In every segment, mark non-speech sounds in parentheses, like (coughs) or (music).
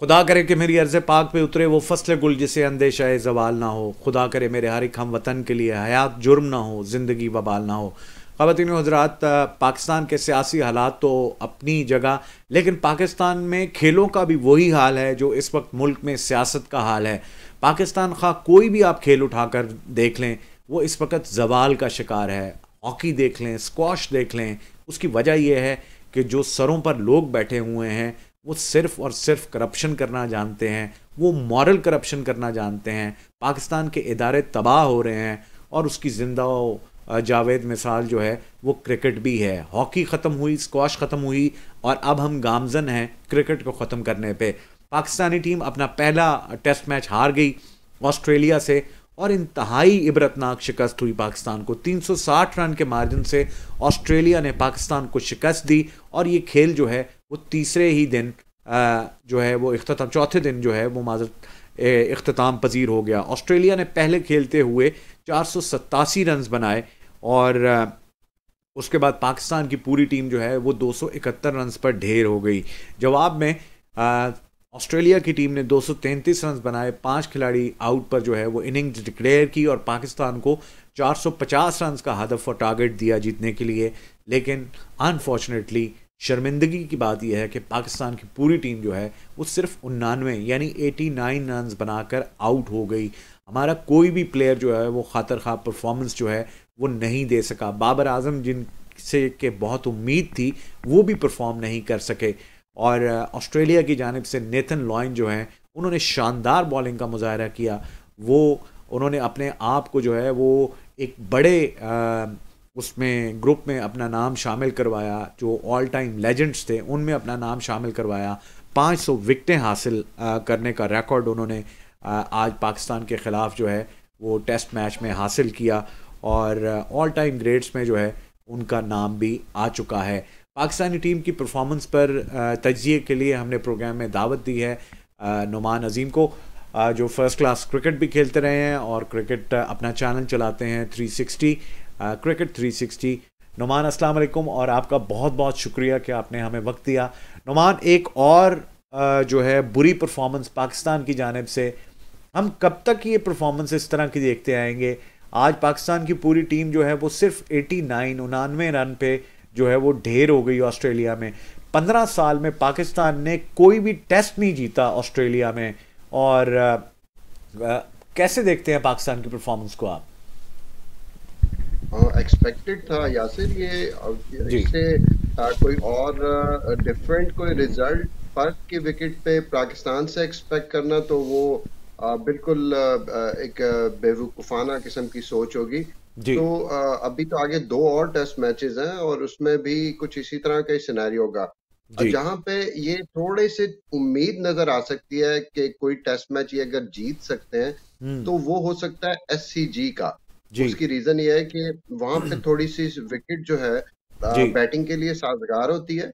खुदा करे कि मेरी अर्ज़ पाक पे उतरे वो फसल गुल जिसे अंदेशा जवाल ना हो खुदा करे मेरे हर एक हम वतन के लिए हयात जुर्म ना हो ज़िंदगी वबाल ना हो खातिन हजरात पाकिस्तान के सियासी हालात तो अपनी जगह लेकिन पाकिस्तान में खेलों का भी वही हाल है जो इस वक्त मुल्क में सियासत का हाल है पाकिस्तान खा कोई भी आप खेल उठा कर देख लें वो इस वक्त जवाल का शिकार है हॉकी देख लें स्क्वाश देख लें उसकी वजह यह है कि जो सरों पर लोग बैठे हुए हैं वो सिर्फ और सिर्फ करप्शन करना जानते हैं वो मॉरल करप्शन करना जानते हैं पाकिस्तान के इदारे तबाह हो रहे हैं और उसकी जिंदा जावेद मिसाल जो है वो क्रिकेट भी है हॉकी ख़त्म हुई स्क्वाश ख़त्म हुई और अब हम गामजन हैं क्रिकेट को ख़त्म करने पे पाकिस्तानी टीम अपना पहला टेस्ट मैच हार गई ऑस्ट्रेलिया से और इंतहाई इबरतनाक शिकस्त हुई पाकिस्तान को 360 रन के मार्जिन से ऑस्ट्रेलिया ने पाकिस्तान को शिकस्त दी और ये खेल जो है वो तीसरे ही दिन जो है वो अख्ताम चौथे दिन जो है वो माजरत अख्ताम पजीर हो गया ऑस्ट्रेलिया ने पहले खेलते हुए चार सौ सतासी रन बनाए और उसके बाद पाकिस्तान की पूरी टीम जो है वो दो सौ इकहत्तर रन पर ढेर हो गई जवाब में ऑस्ट्रेलिया की टीम ने दो सौ तैंतीस रन बनाए पाँच खिलाड़ी आउट पर जो है वो इनिंग्स डिक्लेयर की और पाकिस्तान को चार सौ पचास रन का हदफ और टारगेट दिया जीतने के लिए लेकिन अनफॉर्चुनेटली शर्मिंदगी की बात यह है कि पाकिस्तान की पूरी टीम जो है वो सिर्फ उन्नानवे यानी एटी नाइन रन बनाकर आउट हो गई हमारा कोई भी प्लेयर जो है वो खातर खा परफॉर्मेंस जो है वो नहीं दे सका बाबर आजम जिन से के बहुत उम्मीद थी वो भी परफॉर्म नहीं कर सके और ऑस्ट्रेलिया की जानब से नेथन लॉयन जो हैं उन्होंने शानदार बॉलिंग का मुजाहरा किया वो उन्होंने अपने आप को जो है वो एक बड़े उसमें ग्रुप में अपना नाम शामिल करवाया जो ऑल टाइम लेजेंड्स थे उनमें अपना नाम शामिल करवाया 500 विकटें हासिल करने का रिकॉर्ड उन्होंने आज पाकिस्तान के ख़िलाफ़ जो है वो टेस्ट मैच में हासिल किया और ऑल टाइम ग्रेड्स में जो है उनका नाम भी आ चुका है पाकिस्तानी टीम की परफॉर्मेंस पर तजिए के लिए हमने प्रोग्राम में दावत दी है नुमान अजीम को जो फर्स्ट क्लास क्रिकेट भी खेलते रहे हैं और क्रिकेट अपना चैनल चलाते हैं 360 क्रिकेट 360 नुमान अस्सलाम वालेकुम और आपका बहुत बहुत शुक्रिया कि आपने हमें वक्त दिया नुमान एक और जो है बुरी परफॉर्मेंस पाकिस्तान की जानब से हम कब तक ये परफॉर्मेंस इस तरह की देखते आएंगे आज पाकिस्तान की पूरी टीम जो है वो सिर्फ 89 नाइन उनानवे रन पे जो है वो ढेर हो गई ऑस्ट्रेलिया में पंद्रह साल में पाकिस्तान ने कोई भी टेस्ट नहीं जीता ऑस्ट्रेलिया में और आ, आ, कैसे देखते हैं पाकिस्तान की परफॉर्मेंस को आप एक्सपेक्टेड था या यासिर ये इससे कोई और डिफरेंट कोई रिजल्ट फर्क के विकेट पे पाकिस्तान से एक्सपेक्ट करना तो वो आ, बिल्कुल आ, एक बेवकूफाना किस्म की सोच होगी तो आ, अभी तो आगे दो और टेस्ट मैचेस हैं और उसमें भी कुछ इसी तरह का सिनेरियो होगा जहां पे ये थोड़े से उम्मीद नजर आ सकती है कि कोई टेस्ट मैच ये अगर जीत सकते हैं हम्म। तो वो हो सकता है एस का उसकी रीजन ये है कि वहां पे थोड़ी सी विकेट जो है बैटिंग के लिए साजगार होती है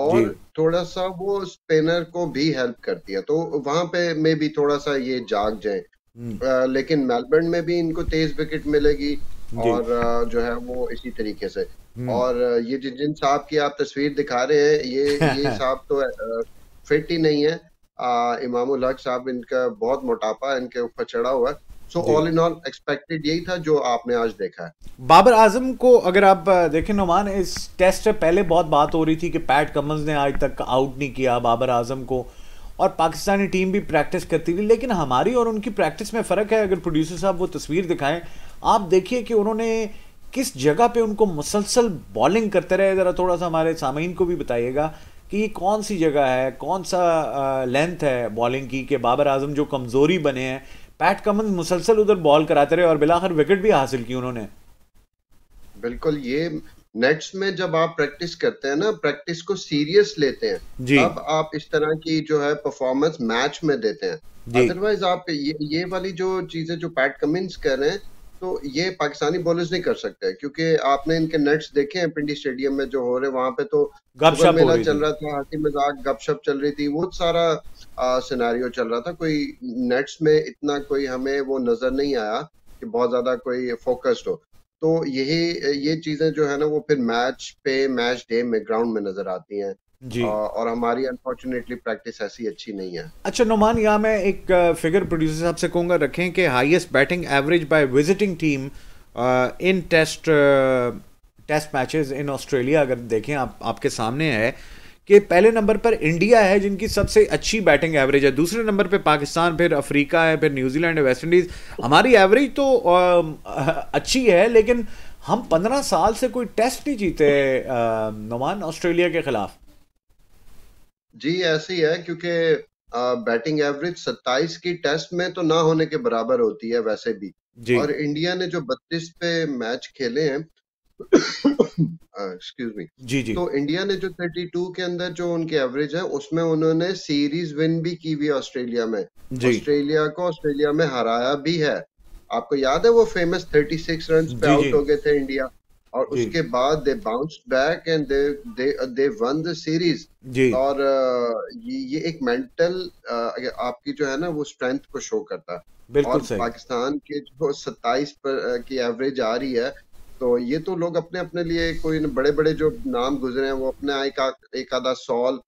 और थोड़ा सा वो स्पिनर को भी हेल्प करती है तो वहां पे मे भी थोड़ा सा ये जाग जाए हम्म। लेकिन मेलबर्न में भी इनको तेज विकेट मिलेगी और जो है वो इसी तरीके से हम्म। और ये जिन जिन साहब की आप तस्वीर दिखा रहे हैं ये (laughs) ये साहब तो फिट ही नहीं है इमाम साहब इनका बहुत मोटापा इनके ऊपर चढ़ा हुआ है so all in all expected यही था जो आपने आज देखा है बाबर आजम को अगर आप देखें नुमान इस टेस्ट से पहले बहुत बात हो रही थी कि पैट कमल्स ने आज तक आउट नहीं किया बाबर आजम को और पाकिस्तानी टीम भी प्रैक्टिस करती थी लेकिन हमारी और उनकी प्रैक्टिस में फ़र्क है अगर प्रोड्यूसर साहब वो तस्वीर दिखाएं आप देखिए कि उन्होंने किस जगह पे उनको मुसलसल बॉलिंग करते रहे ज़रा थोड़ा सा हमारे सामीन को भी बताइएगा कि ये कौन सी जगह है कौन सा लेंथ है बॉलिंग की कि बाबर आजम जो कमज़ोरी बने हैं पैट कमन मुसलसल उधर बॉल कराते रहे और बिलाखर विकेट भी हासिल की उन्होंने बिल्कुल ये नेट्स में जब आप प्रैक्टिस करते हैं ना प्रैक्टिस को सीरियस लेते हैं जी अब आप इस तरह की जो है परफॉर्मेंस मैच में देते हैं अदरवाइज आप ये ये वाली जो चीजें जो पैट कमिंस कर रहे हैं तो ये पाकिस्तानी बॉलर्स नहीं कर सकते क्योंकि आपने इनके नेट्स देखे हैं पिंडी स्टेडियम में जो हो रहे वहां पे तो गपशप मेला चल रहा था हंसी मजाक गपशप चल रही थी वो सारा सिनारियो चल रहा था कोई नेट्स में इतना कोई हमें वो नजर नहीं आया कि बहुत ज्यादा कोई फोकस्ड हो तो यही ये चीजें जो है ना वो फिर मैच पे मैच डे में ग्राउंड में नजर आती हैं जी और हमारी अनफॉर्चुनेटली प्रैक्टिस ऐसी अच्छी नहीं है अच्छा नोमान यहाँ मैं एक फिगर प्रोड्यूसर साहब से कहूँगा रखें कि highest batting average by visiting team in test test matches in Australia अगर देखें आप आपके सामने है कि पहले नंबर पर इंडिया है जिनकी सबसे अच्छी बैटिंग एवरेज है दूसरे नंबर पे पाकिस्तान फिर अफ्रीका है फिर न्यूजीलैंड है वेस्ट इंडीज़ हमारी एवरेज तो अच्छी है लेकिन हम पंद्रह साल से कोई टेस्ट नहीं जीते नुमान ऑस्ट्रेलिया के खिलाफ जी ऐसी है क्योंकि बैटिंग एवरेज 27 की टेस्ट में तो ना होने के बराबर होती है वैसे भी और इंडिया ने जो 32 पे मैच खेले हैं एक्सक्यूज (coughs) मी जी जी तो इंडिया ने जो 32 के अंदर जो उनके एवरेज है उसमें उन्होंने सीरीज विन भी की हुई ऑस्ट्रेलिया में ऑस्ट्रेलिया को ऑस्ट्रेलिया में हराया भी है आपको याद है वो फेमस 36 रन पे आउट हो गए थे इंडिया और उसके बाद they bounce back and they they they won the series और uh, ये, ये एक मेंटल uh, आपकी जो है ना वो स्ट्रेंथ को शो करता है और पाकिस्तान के जो सत्ताईस पर uh, की एवरेज आ रही है तो ये तो लोग अपने अपने लिए कोई बड़े बड़े जो नाम गुजरे हैं वो अपने एक आधा सॉल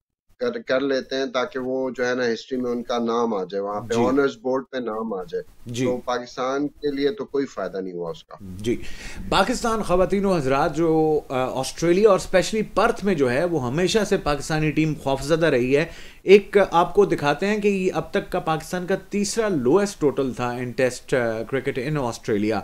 कर कर लेते हैं ताकि वो जो है ना हिस्ट्री में उनका नाम आ जाए वहाँ पे ऑनर्स बोर्ड पे नाम आ जाए तो पाकिस्तान के लिए तो कोई फ़ायदा नहीं हुआ उसका जी पाकिस्तान खातिन हजरात जो ऑस्ट्रेलिया और स्पेशली पर्थ में जो है वो हमेशा से पाकिस्तानी टीम खौफजदा रही है एक आपको दिखाते हैं कि अब तक का पाकिस्तान का तीसरा लोएस्ट टोटल था in test cricket in Australia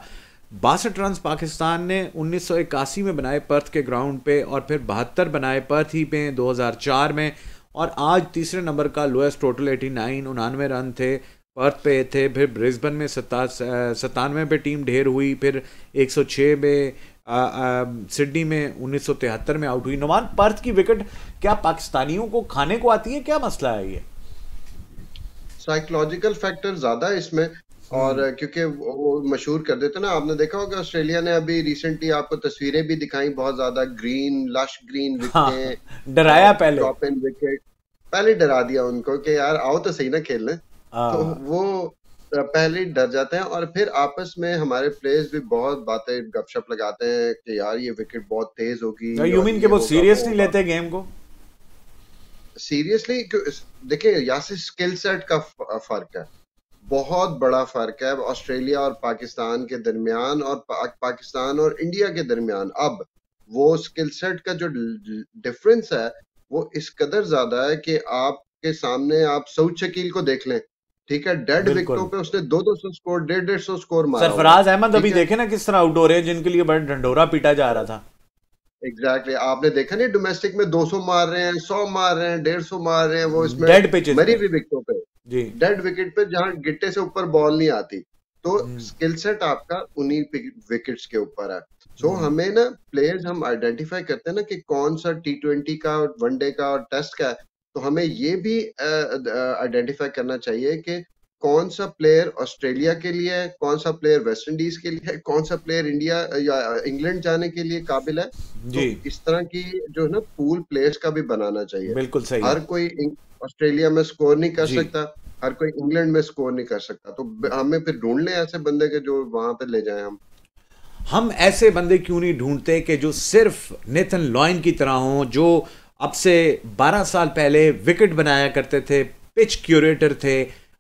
बासठ रन पाकिस्तान ने उन्नीस में बनाए पर्थ के ग्राउंड पे और फिर बहत्तर बनाए पर्थ ही पे 2004 में और आज तीसरे नंबर का लोएस्ट टोटल एटी नाइन उनानवे रन थे पर्थ पे थे फिर ब्रिस्बन में सता सतानवे पे टीम ढेर हुई फिर 106 में सिडनी में उन्नीस में आउट हुई नुमान पर्थ की विकेट क्या पाकिस्तानियों को खाने को आती है क्या मसला है ये साइकोलॉजिकल फैक्टर ज़्यादा है इसमें और हम्म। क्योंकि वो मशहूर कर देते ना आपने देखा होगा ऑस्ट्रेलिया ने अभी रिसेंटली आपको तस्वीरें भी दिखाई बहुत ज्यादा ग्रीन लश ग्रीन हाँ, डराया पहले टॉप एंड विकेट पहले डरा दिया उनको कि यार आओ तो सही ना खेलने हाँ। तो वो पहले डर जाते हैं और फिर आपस में हमारे प्लेयर्स भी बहुत बातें गपशप लगाते हैं कि यार ये विकेट बहुत तेज होगी तो यू मीन के वो सीरियसली लेते गेम को सीरियसली देखिए यहाँ से स्किल सेट का फर्क है बहुत बड़ा फर्क है ऑस्ट्रेलिया और पाकिस्तान के दरमियान और पा, पाकिस्तान और इंडिया के दरमियान अब वो स्किल सेट का जो डिफरेंस है वो इस कदर ज्यादा है कि आपके सामने आप सऊद शकील को देख लें ठीक है डेड विकेटों पे उसने दो दो सौ स्कोर डेढ़ डेढ़ सौ स्कोर मारा सरफराज अहमद अभी देखे ना किस तरह आउट हो रहे हैं जिनके लिए बड़ा ढंडोरा पीटा जा रहा था एग्जैक्टली exactly. आपने देखा नहीं डोमेस्टिक में 200 मार रहे हैं 100 मार रहे हैं 150 मार रहे हैं वो हम्म, इसमें मरी हुई विकेटों पे डेड विकेट पे जहाँ गिट्टे से ऊपर बॉल नहीं आती तो स्किल हम्म। सेट आपका उन्हीं विकेट्स के ऊपर है सो so, हम्म। हमें ना प्लेयर्स हम आइडेंटिफाई करते हैं ना कि कौन सा टी ट्वेंटी का वनडे का और टेस्ट का है तो हमें ये भी आइडेंटिफाई करना चाहिए कि कौन सा प्लेयर ऑस्ट्रेलिया के लिए है कौन सा प्लेयर वेस्ट इंडीज के लिए है कौन सा प्लेयर इंडिया या इंग्लैंड जाने के लिए काबिल है जी तो इस तरह की जो है ना पूल प्लेयर्स का भी बनाना चाहिए बिल्कुल सही हर कोई ऑस्ट्रेलिया में स्कोर नहीं कर सकता हर कोई इंग्लैंड में स्कोर नहीं कर सकता तो हमें फिर ढूंढ लें ऐसे बंदे के जो वहां पर ले जाए हम हम ऐसे बंदे क्यों नहीं ढूंढते कि जो सिर्फ नेथन लॉयन की तरह हो जो अब से 12 साल पहले विकेट बनाया करते थे पिच क्यूरेटर थे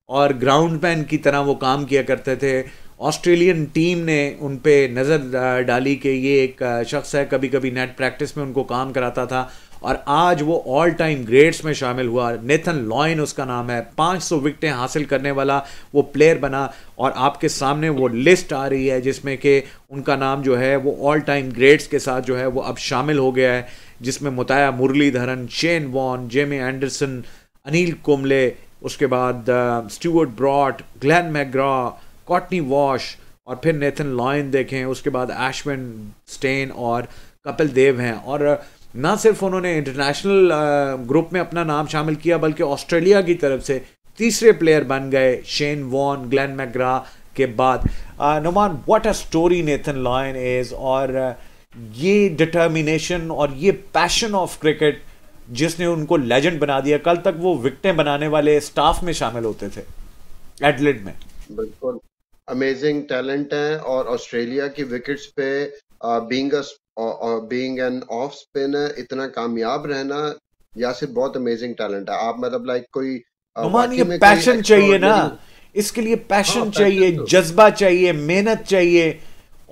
और ग्राउंड मैन की तरह वो काम किया करते थे ऑस्ट्रेलियन टीम ने उन पर नज़र डाली कि ये एक शख्स है कभी कभी नेट प्रैक्टिस में उनको काम कराता था और आज वो ऑल टाइम ग्रेड्स में शामिल हुआ नेथन लॉयन उसका नाम है 500 विकटें हासिल करने वाला वो प्लेयर बना और आपके सामने वो लिस्ट आ रही है जिसमें कि उनका नाम जो है वो ऑल टाइम ग्रेड्स के साथ जो है वो अब शामिल हो गया है जिसमें Muttiah Muralitharan Shane Warne Jamie Anderson Anil Kumble उसके बाद Stuart Broad Glenn McGrath Courtney Walsh और फिर नेथन लॉयन देखें उसके बाद एशविन स्टेन और कपिल देव हैं और uh, ना सिर्फ उन्होंने इंटरनेशनल ग्रुप uh, में अपना नाम शामिल किया बल्कि ऑस्ट्रेलिया की तरफ से तीसरे प्लेयर बन गए शेन वॉन ग्लैन मैग्रा के बाद Numan what a story Nathan Lyon is और ये डिटर्मिनेशन और ये पैशन ऑफ क्रिकेट जिसने उनको लेजेंड बना दिया कल तक वो विकटे बनाने वाले स्टाफ में शामिल होते थे एडलिड में बिल्कुल अमेजिंग टैलेंट है और ऑस्ट्रेलिया की विकेट्स पे being being an off spinner इतना कामयाब रहना या सिर्फ बहुत अमेजिंग टैलेंट है आप मतलब लाइक कोई ये पैशन चाहिए ना इसके लिए पैशन हाँ, चाहिए तो- जज्बा चाहिए मेहनत चाहिए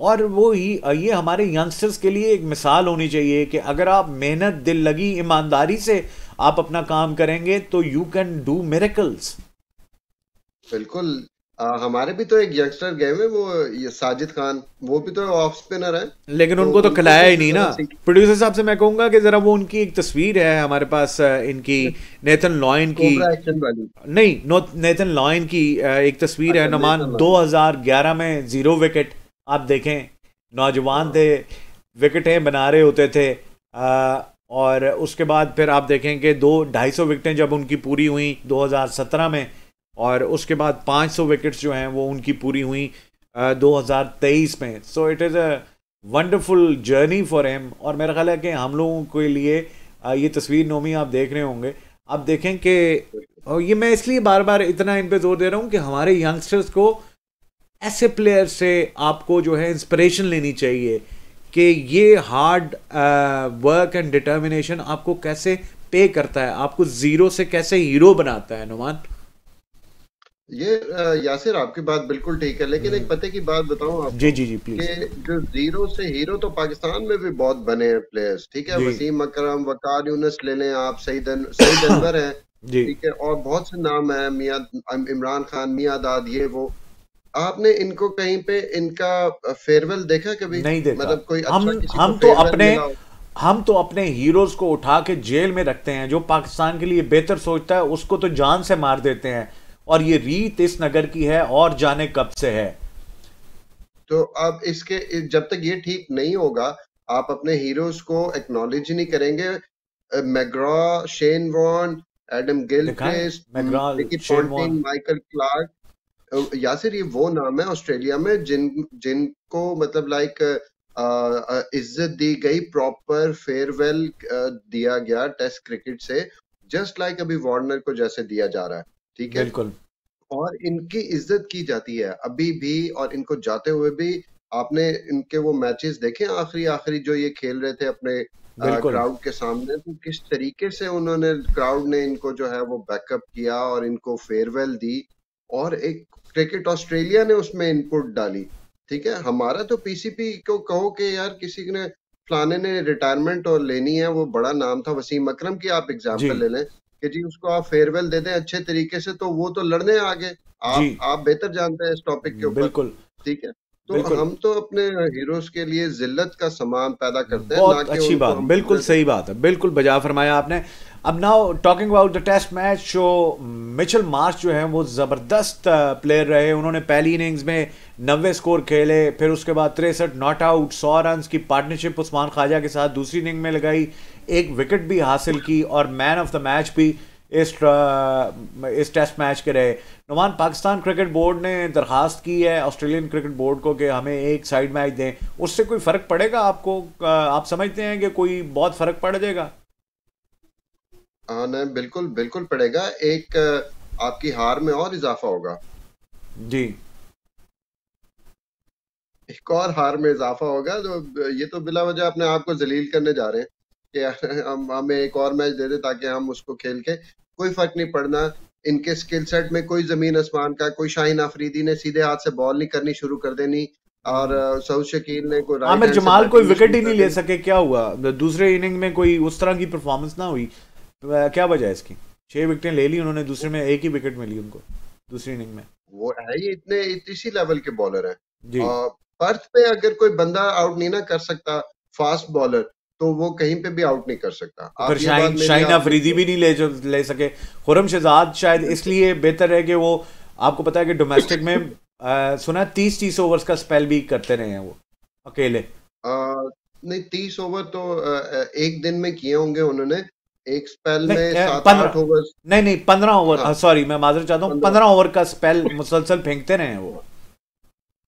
और वो ही ये हमारे यंगस्टर्स के लिए एक मिसाल होनी चाहिए कि अगर आप मेहनत दिल लगी ईमानदारी से आप अपना काम करेंगे तो यू कैन डू मेरेकल्स बिल्कुल आ, हमारे भी तो एक यंगस्टर गए हुए वो ये साजिद खान वो भी तो ऑफ स्पिनर है लेकिन तो उनको तो खिलाया ही तो नहीं ना प्रोड्यूसर साहब से मैं कहूंगा कि जरा वो उनकी एक तस्वीर है हमारे पास इनकी नेथन लॉयन की नहीं नेथन लॉयन की एक तस्वीर है अच्छा, नमान 2011 में जीरो विकेट आप देखें नौजवान थे विकेटें बना रहे होते थे आ, और उसके बाद फिर आप देखें कि दो ढाई सौ विकटें जब उनकी पूरी हुई 2017 में और उसके बाद 500 विकेट्स जो हैं वो उनकी पूरी हुई आ, 2023 में so it is a wonderful journey for him और मेरा ख्याल है कि हम लोगों के लिए ये तस्वीर नोमी आप देख रहे होंगे आप देखें कि ये मैं इसलिए बार बार इतना इन पर जोर दे रहा हूँ कि हमारे यंगस्टर्स को ऐसे प्लेयर से आपको जो है इंस्पिरेशन लेनी चाहिए कि ये हार्ड वर्क एंड डिटर्मिनेशन आपको कैसे पे करता है आपको जीरो से कैसे हीरो बनाता है नुमान ये यासिर आपकी बात बिल्कुल ठीक है लेकिन एक हम्म। पते की बात बताऊं आपको जी जी जी प्लीज कि जो जीरो से हीरो तो पाकिस्तान में भी बहुत बने हैं प्लेयर्स ठीक है वसीम अकरम वकार यूनस ले लें आप सईद सईद (coughs) अनवर हैं ठीक है और बहुत से नाम है मियाँ इमरान खान मियाँ दाद ये वो आपने इनको कहीं पे इनका फेयरवेल देखा कभी नहीं देखा मतलब कोई अच्छा हम तो हम तो अपने हम तो अपने हीरोज को उठा के जेल में रखते हैं जो पाकिस्तान के लिए बेहतर सोचता है उसको तो जान से मार देते हैं और ये रीत इस नगर की है और जाने कब से है तो अब इसके जब तक ये ठीक नहीं होगा आप अपने हीरोज को एक्नोलेज नहीं करेंगे McGrath Shane Warne Adam Gill Michael Clarke Yasir ये वो नाम है ऑस्ट्रेलिया में जिन जिनको मतलब लाइक इज्जत दी गई प्रॉपर फेयरवेल दिया गया टेस्ट क्रिकेट से जस्ट लाइक अभी वार्नर को जैसे दिया जा रहा है ठीक है बिल्कुल और इनकी इज्जत की जाती है अभी भी और इनको जाते हुए भी आपने इनके वो मैचेस देखे आखिरी आखिरी जो ये खेल रहे थे अपने क्राउड के सामने तो किस तरीके से उन्होंने क्राउड ने इनको जो है वो बैकअप किया और इनको फेयरवेल दी और एक क्रिकेट ऑस्ट्रेलिया ने उसमें इनपुट डाली ठीक है हमारा तो पीसीपी को कहो कि यार किसी ने फलाने ने रिटायरमेंट और लेनी है वो बड़ा नाम था वसीम अक्रम की आप एग्जाम्पल ले लें कि जी उसको आप फेयरवेल दे दें अच्छे तरीके से तो वो तो लड़ने आगे आप आप बेहतर जानते हैं इस टॉपिक के ऊपर बिल्कुल ठीक है तो हम तो अपने हीरोज के लिए जिल्लत का समान पैदा करते हैं बहुत अच्छी बात बिल्कुल सही बात है बिल्कुल बजा फरमाया आपने अब now talking about the test match so Mitchell Marsh जो हैं वो ज़बरदस्त प्लेयर रहे उन्होंने पहली इनिंग्स में नब्बे स्कोर खेले फिर उसके बाद तिरसठ नॉट आउट सौ रन की पार्टनरशिप उस्मान ख्वाजा के साथ दूसरी इनिंग में लगाई एक विकेट भी हासिल की और मैन ऑफ द मैच भी इस इस टेस्ट मैच के रहे नुमान पाकिस्तान क्रिकेट बोर्ड ने दरख्वास्त की है ऑस्ट्रेलियन क्रिकेट बोर्ड को कि हमें एक साइड मैच दें उससे कोई फ़र्क पड़ेगा आपको आप समझते हैं कि कोई बहुत फ़र्क पड़ जाएगा हाँ नहीं बिल्कुल बिल्कुल पड़ेगा एक आपकी हार में और इजाफा होगा जी एक और हार में इजाफा होगा जो ये तो बिला वजह अपने आप को जलील करने जा रहे हैं कि (laughs) हम हमें एक और मैच दे दे ताकि हम उसको खेल के कोई फर्क नहीं पड़ना इनके स्किल सेट में कोई जमीन आसमान का कोई शाहीन आफरीदी ने सीधे हाथ से बॉल नहीं करनी शुरू कर देनी और हम्म। सऊद शकील ने हाँ, कोई आमिर जमाल कोई विकेट ही नहीं ले सके क्या हुआ दूसरे इनिंग में कोई उस तरह की परफॉर्मेंस ना हुई तो, क्या वजह है इसकी छह विकेटें ले ली उन्होंने दूसरे में एक ही विकेट मिली उनको दूसरी इनिंग में वो है ही इतने इसी लेवल के बॉलर है जी आ, पर्थ पे अगर कोई बंदा आउट नहीं ना कर सकता फास्ट बॉलर तो वो कहीं पे भी आउट नहीं कर सकता पर शाइन शाइन अफरीदी भी नहीं ले जो ले सके खुरम शहजाद शायद इसलिए बेहतर है कि वो आपको पता है कि डोमेस्टिक में आ, सुना तीस तीस ओवर का स्पेल भी करते रहे हैं वो अकेले आ, नहीं तीस ओवर तो आ, एक दिन में किए होंगे उन्होंने एक स्पेल में सात आठ ओवर नहीं नहीं पंद्रह ओवर हाँ, सॉरी हाँ, मैं माजर चाहता हूँ पंद्रह ओवर का स्पेल मुसलसल फेंकते रहे वो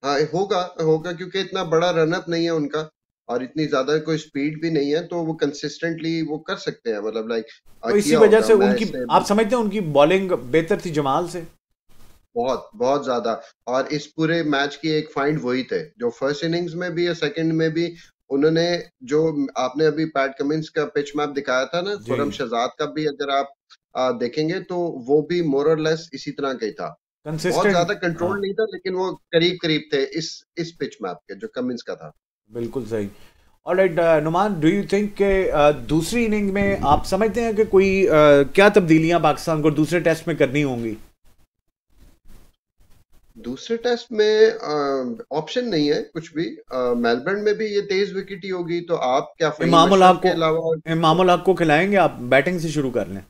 हाँ होगा होगा क्योंकि इतना बड़ा रनअप नहीं है उनका और इतनी ज्यादा कोई स्पीड भी नहीं है तो वो कंसिस्टेंटली वो कर सकते हैं मतलब लाइक तो इसी वजह से उनकी आप समझते हैं उनकी बॉलिंग बेहतर थी जमाल से बहुत बहुत ज्यादा और इस पूरे मैच की एक फाइंड वही थे जो फर्स्ट इनिंग्स में भी या सेकंड में भी उन्होंने जो आपने अभी पैट कमिंस का पिच मैप दिखाया था ना खुरम शहजाद का भी अगर आप आ, देखेंगे तो वो भी मोरलेस इसी तरह का ही था बहुत ज्यादा कंट्रोल हाँ। नहीं था लेकिन वो करीब करीब थे इस इस पिच मैप के जो कमिंस का था बिल्कुल सही alright Numan do you think के uh, दूसरी इनिंग में आप समझते हैं कि कोई uh, क्या तब्दीलियां पाकिस्तान को दूसरे टेस्ट में करनी होंगी दूसरे टेस्ट में ऑप्शन नहीं है कुछ भी मेलबर्न में भी ये तेज विकेट ही होगी तो आप क्या मामूल हक को खिलाएंगे आप बैटिंग से शुरू कर लें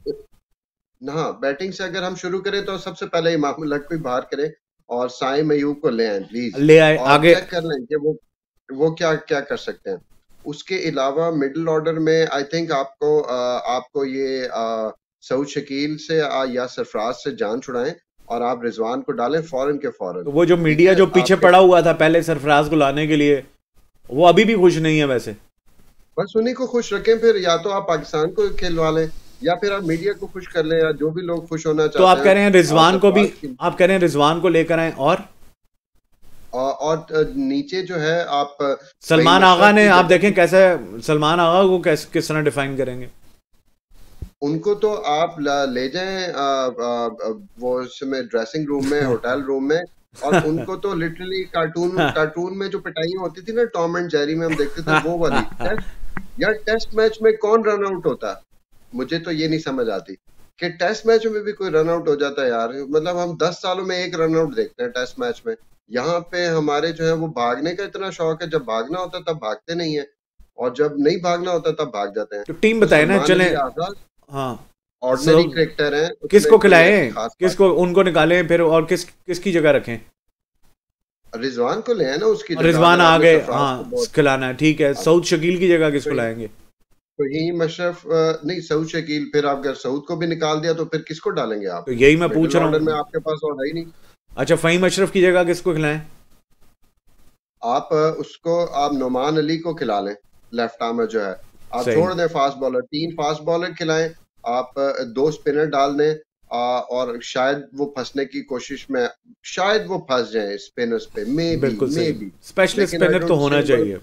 हाँ बैटिंग से अगर हम शुरू करें तो सबसे पहले इमामुल हक को ही बाहर करें और साई मयूब को ले आए प्लीज ले आए आगे कर लें कि वो वो क्या क्या कर सकते हैं उसके अलावा मिडिल ऑर्डर में आई थिंक आपको आ, आपको ये सऊद शकील से आ, या सरफराज से जान छुड़ाएं और आप रिजवान को डालें फॉरन के फॉरन तो वो जो मीडिया जो पीछे पड़ा हुआ था पहले सरफराज को लाने के लिए वो अभी भी खुश नहीं है वैसे बस उन्हीं को खुश रखें फिर या तो आप पाकिस्तान को खेलवा लें या फिर आप मीडिया को खुश कर लें या जो भी लोग खुश होना चाहते तो आप कह रहे हैं रिजवान को भी आप कह रहे हैं रिजवान को लेकर आए और और नीचे जो है आप सलमान आगा ने आप देखें कैसे सलमान आगा को किस तरह डिफाइन करेंगे उनको तो आप ले जाए वो उसमें ड्रेसिंग रूम में होटल (laughs) रूम में और उनको तो लिटरली कार्टून कार्टून में जो पिटाइयां होती थी ना टॉम एंड जेरी में हम देखते थे वो वाली (laughs) यार टेस्ट मैच में कौन रन आउट होता मुझे तो ये नहीं समझ आती कि टेस्ट मैच में भी कोई रन आउट हो जाता है यार मतलब हम दस सालों में एक रन आउट देखते हैं टेस्ट मैच में यहाँ पे हमारे जो है वो भागने का इतना शौक है जब भागना होता तब भागते नहीं है और जब नहीं भागना होता तब भाग जाते हैं तो टीम बताए ना चले हाँ ऑर्डिनरी so, है किसको खिलाए किसको उनको निकाले फिर और किस किसकी जगह रखे रिजवान को ले ना उसकी रिजवान आ गए हाँ खिलाना है ठीक है सऊद शकील की जगह किसको लाएंगे तो यही मशरफ नहीं सऊद शकील फिर आप अगर सऊद को भी निकाल दिया तो फिर किसको डालेंगे आप तो यही मैं पूछ रहा हूँ आपके पास और है ही नहीं अच्छा फहीम अशरफ की जगह किसको खिलाएं आप उसको आप नुमान अली को खिला लें लेफ्ट आर्मर जो है आप छोड़ दें फास्ट बॉलर तीन फास्ट बॉलर खिलाएं आप दो स्पिनर डाल दें आ, और शायद वो फंसने की कोशिश में शायद वो फंस जाए स्पिनर्स पे मे बिल्कुल मे बी स्पेशल स्पिनर तो होना चाहिए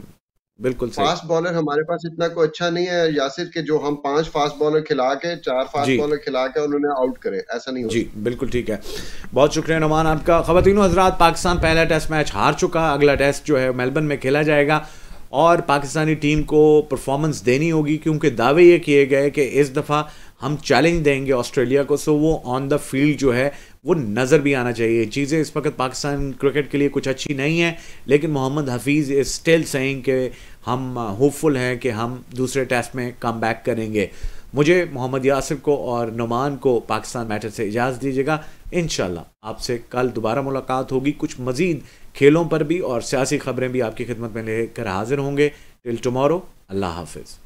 बिल्कुल फास्ट बॉलर हमारे पास इतना कोई अच्छा नहीं है यासिर के जो हम पांच फास्ट बॉलर खिला के चार फास्ट बॉलर खिला के उन्होंने आउट करे ऐसा नहीं हो जी बिल्कुल ठीक है बहुत शुक्रिया नुमान आपका खवतिनों हजरात पाकिस्तान पहला टेस्ट मैच हार चुका अगला टेस्ट जो है मेलबर्न में खेला जाएगा और पाकिस्तानी टीम को परफॉर्मेंस देनी होगी क्योंकि दावे ये किए गए कि इस दफ़ा हम चैलेंज देंगे ऑस्ट्रेलिया को सो वो ऑन द फील्ड जो है वो नज़र भी आना चाहिए चीज़ें इस वक्त पाकिस्तान क्रिकेट के लिए कुछ अच्छी नहीं है लेकिन Mohammad Hafeez is still saying कि हम होपफुल uh, हैं कि हम दूसरे टेस्ट में कम बैक करेंगे मुझे मोहम्मद यासिर को और नुमान को पाकिस्तान मैटर से इजाज़ दीजिएगा इन आपसे कल दोबारा मुलाकात होगी कुछ मज़ीद खेलों पर भी और सियासी खबरें भी आपकी खिदमत में लेकर हाजिर होंगे टिल टमोरो अल्लाह हाफिज़